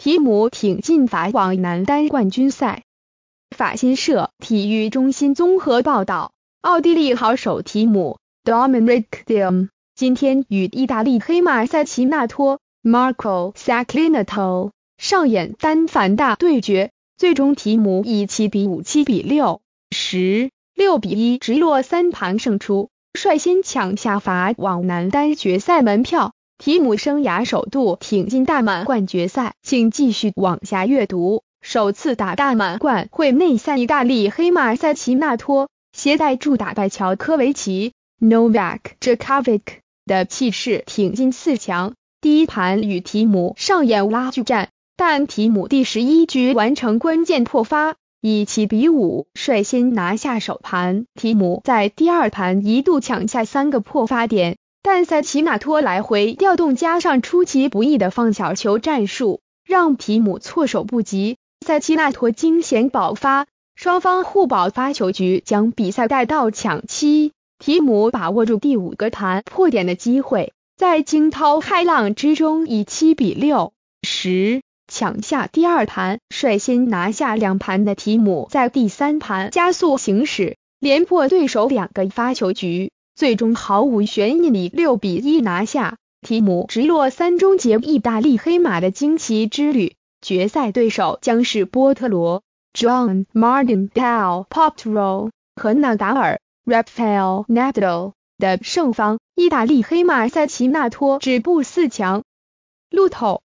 提姆挺进法网男单冠军赛。法新社体育中心综合报道，奥地利好手提姆 d o m i n i c d i e m 今天与意大利黑马塞奇纳托 （Marco s a c c i n a t o 上演单反大对决，最终提姆以七比五、七比六、十六比一直落三盘胜出，率先抢下法网男单决赛门票。提姆生涯首度挺进大满贯决赛，请继续往下阅读。首次打大满贯会内赛，意大利黑马塞奇纳托携带助打败乔科维奇 （Novak Djokovic） 的气势挺进四强。第一盘与提姆上演拉锯战，但提姆第十一局完成关键破发，以七比五率先拿下首盘。提姆在第二盘一度抢下三个破发点。但塞奇纳托来回调动，加上出其不意的放小球战术，让皮姆措手不及。塞奇纳托惊险保发，双方互保发球局，将比赛带到抢七。皮姆把握住第五个盘破点的机会，在惊涛骇浪之中以七比六、十抢下第二盘，率先拿下两盘的皮姆，在第三盘加速行驶，连破对手两个发球局。最终毫无悬念里六比一拿下，提姆直落三终结意大利黑马的惊奇之旅。决赛对手将是波特罗 （John Martin p a l l p o t r o 和纳达尔 （Rafael Nadal） 的胜方。意大利黑马塞奇纳托止步四强。路透。